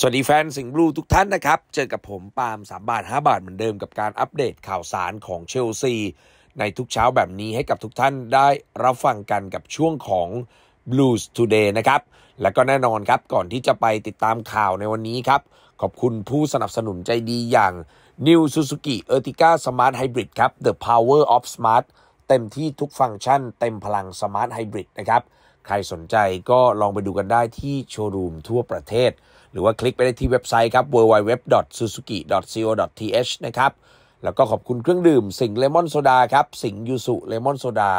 สวัสดีแฟนสิงห์บลูทุกท่านนะครับ เจอกับผมปาล์มสามบาทห้าบาทเหมือนเดิมกับการอัปเดตข่าวสารของเชลซี ในทุกเช้าแบบนี้ให้กับทุกท่านได้รับฟังกันกับช่วงของ Blues Today นะครับ และก็แน่นอนครับก่อนที่จะไปติดตามข่าวในวันนี้ครับขอบคุณผู้สนับสนุนใจดีอย่าง New Suzuki Ertiga Smart Hybrid ครับ The Power of Smart เต็มที่ทุกฟังก์ชันเต็มพลัง Smart Hybrid นะครับใครสนใจก็ลองไปดูกันได้ที่โชว์รูมทั่วประเทศรือว่าคลิกไปได้ที่เว็บไซต์ครับ www.suzuki.co.th นะครับ แล้วก็ขอบคุณเครื่องดื่มสิงเลมอนโซดาครับ สิงยูสุเลมอนโซดา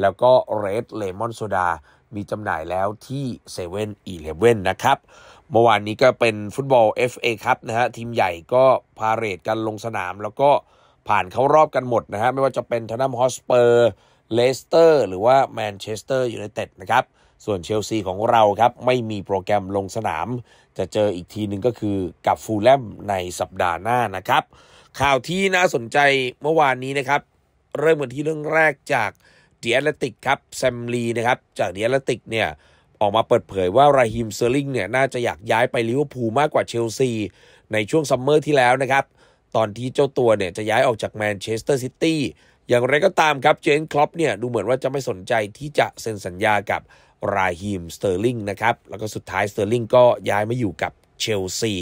แล้วก็เรดเลมอนโซดา มีจำหน่ายแล้วที่7 e เ e ่ e อเนะครับ เมื่อวานนี้ก็เป็นฟุตบอล FA ครับนะฮะทีมใหญ่ก็พาเรดกันลงสนาม แล้วก็ผ่านเข้ารอบกันหมดนะฮะไม่ว่าจะเป็นทนัมฮอสเปอร์เลสเตอร์หรือว่าแมนเชสเตอร์ยูไนเต็ดนะครับ ส่วนเชลซีของเราครับไม่มีโปรแกรมลงสนามจะเจออีกทีหนึ่งก็คือกับฟูลแลมในสัปดาห์หน้านะครับ ข่าวที่น่าสนใจเมื่อวานนี้นะครับ เริ่มกันที่เรื่องแรกจากเดียร์ลติกครับแซมลีนะครับจากเดียร์ลติกเนี่ย ออกมาเปิดเผยว่าราฮิมเซอร์ลิงเนี่ย น่าจะอยากย้ายไปลิเวอร์พูลมากกว่าเชลซีในช่วงซัมเมอร์ที่แล้วนะครับ ตอนที่เจ้าตัวเนี่ย จะย้ายออกจากแมนเชสเตอร์ซิตี้อย่างไรก็ตามครับเจนคลอปเนี่ยดูเหมือนว่าจะไม่สนใจที่จะเซ็นสัญญากับราฮิมสเตอร์ลิงนะครับแล้วก็สุดท้ายสเตอร์ลิงก็ย้ายมาอยู่กับเชลซี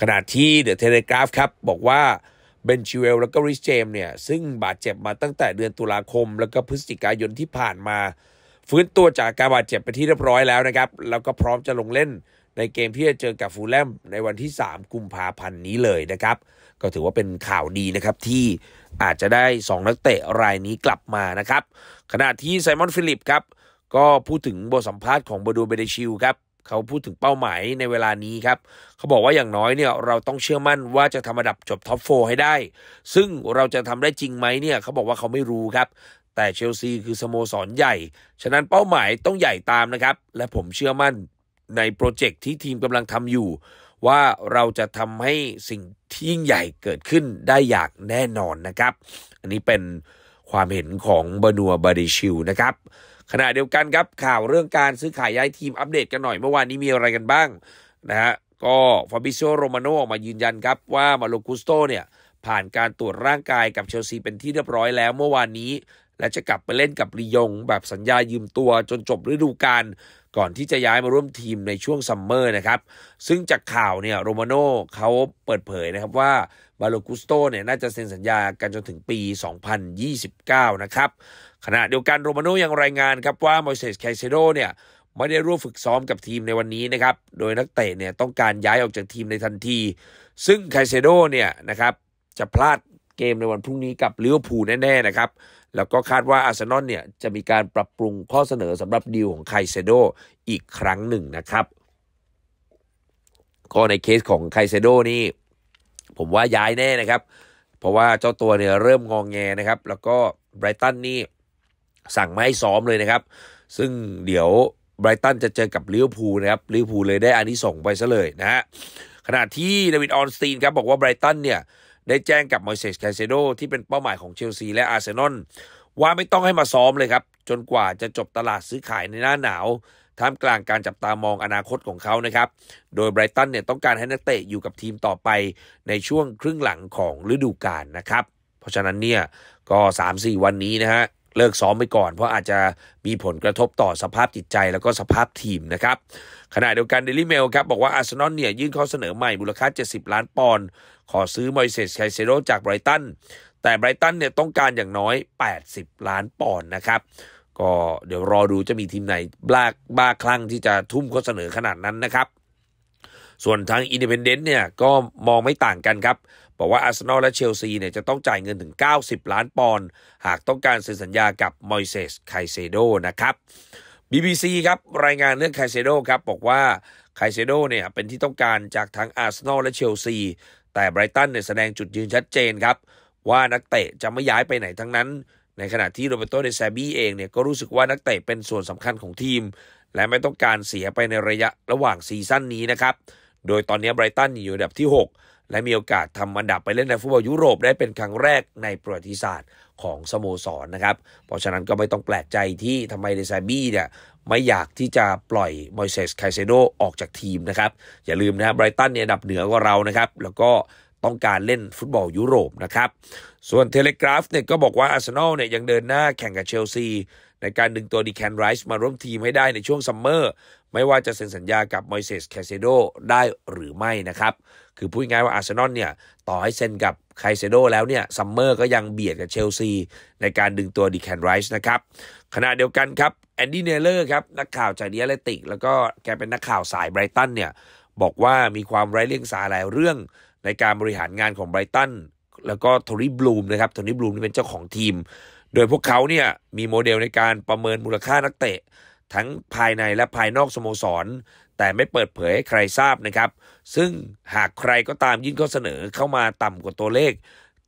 ขณะที่เดอะเทเลกราฟครับบอกว่าเบนชิเวลแล้วก็ริชเจมเนี่ยซึ่งบาดเจ็บมาตั้งแต่เดือนตุลาคม แล้วก็พฤศจิกายนที่ผ่านมา ฟื้นตัวจากการบาดเจ็บไปที่เรียบร้อยแล้วนะครับแล้วก็พร้อมจะลงเล่นในเกมที่จะเจอกับฟูลแลมในวันที่ 3 กุมภาพันธ์นี้เลยนะครับก็ถือว่าเป็นข่าวดีนะครับที่อาจจะได้ 2 นักเตะ รายนี้กลับมานะครับขณะที่ไซมอนฟิลิปครับก็พูดถึงบทสัมภาษณ์ของบดูเบเดชิลครับเขาพูดถึงเป้าหมายในเวลานี้ครับเขาบอกว่าอย่างน้อยเนี่ย เราต้องเชื่อมั่นว่าจะทำระดับจบท็อปโฟให้ได้ ซึ่งเราจะทำได้จริงไหมเนี่ยเขาบอกว่าเขาไม่รู้ครับแต่เชลซีคือสโมสรใหญ่ ฉะนั้นเป้าหมายต้องใหญ่ตามนะครับและผมเชื่อมั่นในโปรเจกต์ที่ทีมกำลังทำอยู่ ว่าเราจะทำให้สิ่งที่ยิ่งใหญ่เกิดขึ้นได้อย่างแน่นอนนะครับ อันนี้เป็นความเห็นของบนัวบาริชิวนะครับขณะเดียวกันครับข่าวเรื่องการซื้อขายย้ายทีมอัปเดตกันหน่อยเมื่อวานนี้มีอะไรกันบ้าง นะฮะก็ฟาบิโซโรมาโนออกมายืนยันครับว่ามาโลกุสโตเนี่ยผ่านการตรวจร่างกายกับเชลซีเป็นที่เรียบร้อยแล้วเมื่อวานนี้ และจะกลับไปเล่นกับลียง แบบสัญญายืมตัวจนจบฤดูกาลก่อนที่จะย้ายมาร่วมทีมในช่วงซัมเมอร์นะครับซึ่งจากข่าวเนี่ยโรมาโน่เขาเปิดเผยนะครับว่าบาโลกุสโตเนี่ยน่าจะเซ็นสัญญากันจนถึงปี 2029 นะครับ ขณะเดียวกันโรมาโน่ยังรายงานครับว่ามอยเซสไคเซโดเนี่ยไม่ได้ร่วมฝึกซ้อมกับทีมในวันนี้นะครับโดยนักเตะเนี่ยต้องการย้ายออกจากทีมในทันที ซึ่งไคเซโดเนี่ยนะครับจะพลาดเกมในวันพรุ่งนี้กับลิเวอร์พูลแน่ ๆ นะครับ แล้วก็คาดว่าอาร์เซนอลเนี่ยจะมีการปรับปรุงข้อเสนอสำหรับดีลของไคเซโดอีกครั้งหนึ่งนะครับ ก็ในเคสของไคเซโดนี่ผมว่าย้ายแน่นะครับ เพราะว่าเจ้าตัวเนี่ยเริ่มงองแงนะครับ แล้วก็ไบรตันนี่สั่งไม่ให้ซ้อมเลยนะครับ ซึ่งเดี๋ยวไบรตันจะเจอกับลิเวอร์พูลนะครับลิเวอร์พูลเลยได้อันนี้ส่งไปซะเลยนะฮะ ขณะที่เดวิดออนสตีนครับบอกว่าไบรตันเนี่ยได้แจ้งกับมอยเซสแคเซโดที่เป็นเป้าหมายของเชลซีและอาร์เซนอลว่าไม่ต้องให้มาซ้อมเลยครับจนกว่าจะจบตลาดซื้อขายในหน้าหนาวท่ามกลางการจับตามองอนาคตของเขานะครับโดยไบรตันเนี่ยต้องการให้นักเตะอยู่กับทีมต่อไป ในช่วงครึ่งหลังของฤดูกาลนะครับเพราะฉะนั้นเนี่ยก็ 3-4 วันนี้นะฮะเลิกซ้อมไปก่อน เพราะอาจจะมีผลกระทบต่อสภาพจิตใจแล้วก็สภาพทีมนะครับขณะเดียวกันเดลี่เมลครับบอกว่าอาร์เซนอลเนี่ยยื่นข้อเสนอใหม่มูลค่า70ล้านปอนด์ขอซื้อมอยเซสไคเซโรจากไบรตันแต่ไบรตันเนี่ยต้องการอย่างน้อย 80 ล้านปอนด์นะครับ ก็เดี๋ยวรอดูจะมีทีมไหนบ้าบ้าคลั่งที่จะทุ่มข้อเสนอขนาดนั้นนะครับ ส่วนทางอินดิเพนเดนต์เนี่ยก็มองไม่ต่างกันครับบอกว่าอาร์เซนอลและเชลซีเนี่ยจะต้องจ่ายเงินถึง 90 ล้านปอนด์หากต้องการเซ็นสัญญากับมอยเซสไคเซโดนะครับ BBC ครับรายงานเรื่องไคเซโดครับบอกว่าไคเซโดเนี่ยเป็นที่ต้องการจากทั้งอาร์เซนอลและเชลซีแต่ไบรตันเนี่ยแสดงจุดยืนชัดเจนครับว่านักเตะจะไม่ย้ายไปไหนทั้งนั้น ในขณะที่โรเบโตเดซาบี้เองเนี่ยก็รู้สึกว่านักเตะเป็นส่วนสำคัญของทีม และไม่ต้องการเสียไปในระยะระหว่างซีซั่นนี้นะครับโดยตอนนี้ไบรตันอยู่อันดับที่6และมีโอกาสทำอันดับไปเล่นในฟุตบอลยุโรป ได้เป็นครั้งแรกในประวัติศาสตร์ของสโมสรนนะครับ เพราะฉะนั้นก็ไม่ต้องแปลกใจที่ทำไมเดซาบี้เนี่ยไม่อยากที่จะปล่อยมอยเซส ไคเซโดออกจากทีมนะครับอย่าลืมนะครับไบรตันเนี่ยดับเหนือกว่าเรานะครับแล้วก็ต้องการเล่นฟุตบอลยุโรปนะครับ ส่วนเทเลกราฟเนี่ยก็บอกว่าอาร์เซนอลเนี่ยยังเดินหน้าแข่งกับเชลซีในการดึงตัวดีแคนไรส์มาร่วมทีมให้ได้ในช่วงซัมเมอร์ไม่ว่าจะเซ็นสัญญากับมอยเซสแคเซโดได้หรือไม่นะครับ คือพูดง่ายว่าอาร์เซนอลเนี่ยต่อให้เซ็นกับไคเซโดแล้วเนี่ยซัมเมอร์ก็ยังเบียดกับเชลซีในการดึงตัวดีแคนไรส์นะครับขณะเดียวกันครับแอนดี้เนเลอร์ครับนักข่าวจากดิแอเลติก แล้วก็แกเป็นนักข่าวสายไบรตันเนี่ยบอกว่ามีความไร้เรียงสาหลายเรื่องในการบริหารงานของไบรตันแล้วก็โทนี่บลูมนะครับโทนี่บลูมนี่เป็นเจ้าของทีม โดยพวกเขาเนี่ยมีโมเดลในการประเมินมูลค่านักเตะ ทั้งภายในและภายนอกสโมสร แต่ไม่เปิดเผยให้ใครทราบนะครับซึ่งหากใครก็ตามยื่นข้อเสนอเข้ามาต่ำกว่าตัวเลข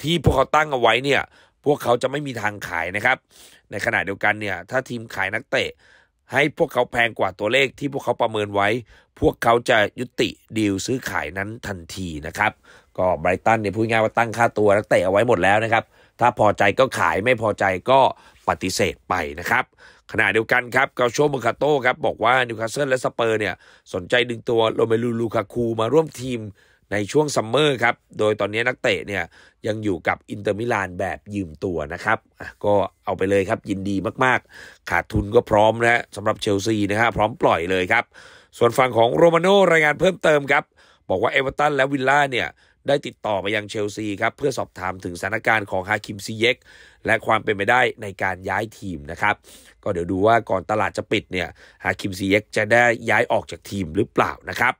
ที่พวกเขาตั้งเอาไว้เนี่ยพวกเขาจะไม่มีทางขายนะครับในขณะเดียวกันเนี่ยถ้าทีมขายนักเตะให้พวกเขาแพงกว่าตัวเลขที่พวกเขาประเมินไว้ พวกเขาจะยุติดีลซื้อขายนั้นทันทีนะครับ ก็ไบรตันเนี่ยพูดง่ายว่าตั้งค่าตัวนักเตะเอาไว้หมดแล้วนะครับ ถ้าพอใจก็ขายไม่พอใจก็ปฏิเสธไปนะครับขณะเดียวกันครับเกาโชมูคาโต้ครับบอกว่านิวคาสเซิลและสเปอร์เนี่ย สนใจดึงตัวโรเมลูลูคาคูมาร่วมทีมในช่วงซัมเมอร์ครับ โดยตอนนี้นักเตะเนี่ยยังอยู่กับอินเตอร์มิลานแบบยืมตัวนะครับ ก็เอาไปเลยครับยินดีมาก ๆ ขาดทุนก็พร้อมนะสำหรับเชลซีนะฮะพร้อมปล่อยเลยครับ ส่วนฝั่งของโรมาโน่รายงานเพิ่มเติมครับ บอกว่าเอเวอร์ตันและวิลล่าเนี่ยได้ติดต่อไปยังเชลซีครับเพื่อสอบถามถึงสถานการณ์ของฮาคิมซีเยกและความเป็นไปได้ในการย้ายทีมนะครับก็เดี๋ยวดูว่าก่อนตลาดจะปิดเนี่ยฮาคิมซีเยกจะได้ย้ายออกจากทีมหรือเปล่านะครับ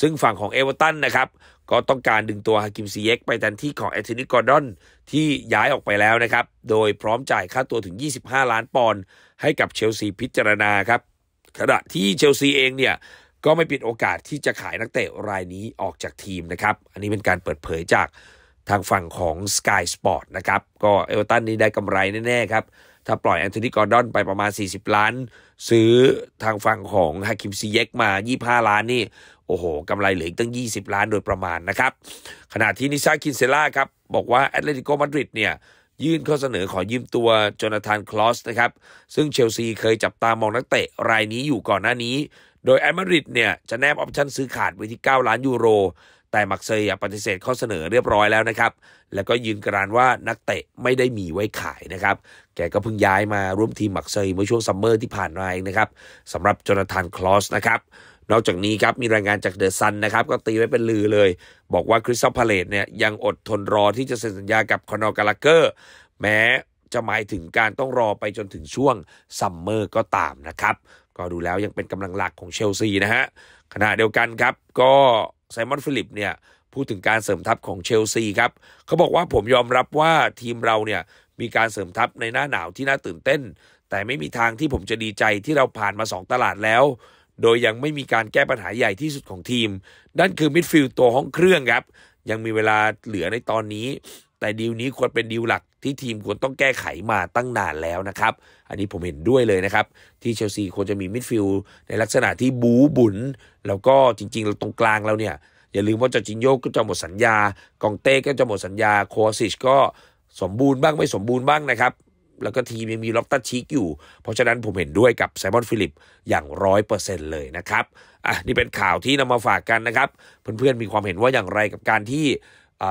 ซึ่งฝั่งของเอเวอร์ตันนะครับก็ต้องการดึงตัวฮาคิมซีเยกไปแทนที่ของแอตนิกอร์ดอน ที่ย้ายออกไปแล้วนะครับโดยพร้อมจ่ายค่าตัวถึง 25 ล้านปอนด์ให้กับเชลซีพิจารณาครับขณะที่เชลซีเองเนี่ยก็ไม่ปิดโอกาสที่จะขายนักเตะรายนี้ออกจากทีมนะครับ อันนี้เป็นการเปิดเผยจากทางฝั่งของ Sky Sport นะครับ ก็เอเวอรตันนี้ได้กำไรแน่ๆครับ ถ้าปล่อยแอนโทนีกอร์ดอนไปประมาณ 40 ล้าน ซื้อทางฝั่งของฮาคิมซีเยกมา 25 ล้านนี่ โอ้โหกำไรเหลืออีกตั้ง 20 ล้านโดยประมาณนะครับ ขณะที่นิซาคินเซล่าครับบอกว่าแอตเลติโกมาดริดเนี่ย ยื่นข้อเสนอขอยืมตัวโจนาธานคลอสนะครับซึ่งเชลซีเคยจับตามองนักเตะรายนี้อยู่ก่อนหน้านี้โดยแอมาริดเนี่ยจะแนบออปชั่นซื้อขาดไว้ที่ 9 ล้านยูโร แต่ มักเซย์ปฏิเสธข้อเสนอเรียบร้อยแล้วนะครับ แล้วก็ยืนกรานว่านักเตะไม่ได้มีไว้ขายนะครับ แกก็เพิ่งย้ายมาร่วมทีม มักเซย์เมื่อช่วงซัมเมอร์ที่ผ่านมาเองนะครับสำหรับโจนาธานคลอสนะครับนอกจากนี้ครับมีรายงานจากเดอะซันนะครับก็ตีไว้เป็นลือเลย บอกว่าคริสตัลพาเลตเนี่ยยังอดทนรอที่จะเซ็นสัญญากับคอนอกาลกเกอร์ แม้จะหมายถึงการต้องรอไปจนถึงช่วงซัมเมอร์ก็ตามนะครับก็ดูแล้วยังเป็นกำลังหลักของเชลซีนะฮะขณะเดียวกันครับก็ไซมอนฟิลิปเนี่ยพูดถึงการเสริมทัพของเชลซีครับเขาบอกว่าผมยอมรับว่าทีมเราเนี่ยมีการเสริมทัพในหน้าหนาวที่น่าตื่นเต้น แต่ไม่มีทางที่ผมจะดีใจที่เราผ่านมา 2 ตลาดแล้ว โดยยังไม่มีการแก้ปัญหาใหญ่ที่สุดของทีมนั่นคือมิดฟิลด์ตัวห้องเครื่องครับยังมีเวลาเหลือในตอนนี้แต่ดีลนี้ควรเป็นดีลหลักที่ทีมควรต้องแก้ไขมาตั้งนานแล้วนะครับ อันนี้ผมเห็นด้วยเลยนะครับ ที่เชลซีควรจะมีมิดฟิลด์ในลักษณะที่บูบุน แล้วก็จริงๆเราตรงกลางเราเนี่ยอย่าลืมว่าจอจินโยก็จะหมดสัญญา กองเต้ก็จะหมดสัญญาโคสิชก็สมบูรณ์บ้างไม่สมบูรณ์บ้างนะครับ แล้วก็ทีมยังมีล็อกตัดชิกอยู่เพราะฉะนั้นผมเห็นด้วยกับไซมอนฟิลิปอย่างร้อยเปอร์เซ็นต์เลยนะครับอ่ะนี่เป็นข่าวที่นำมาฝากกันนะครับเพื่อนๆมีความเห็นว่าอย่างไรกับการที่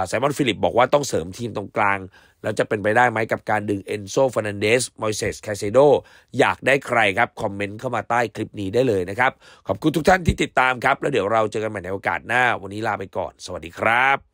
ไซมอนฟิลิปบอกว่าต้องเสริมทีมตรงกลาง แล้วจะเป็นไปได้ไหมกับการดึงเอนโซฟานันเดสมอยเซสคาเซโดอยากได้ใครครับ คอมเมนต์เข้ามาใต้คลิปนี้ได้เลยนะครับ ขอบคุณทุกท่านที่ติดตามครับ แล้วเดี๋ยวเราเจอกันใหม่ในโอกาสหน้า วันนี้ลาไปก่อน สวัสดีครับ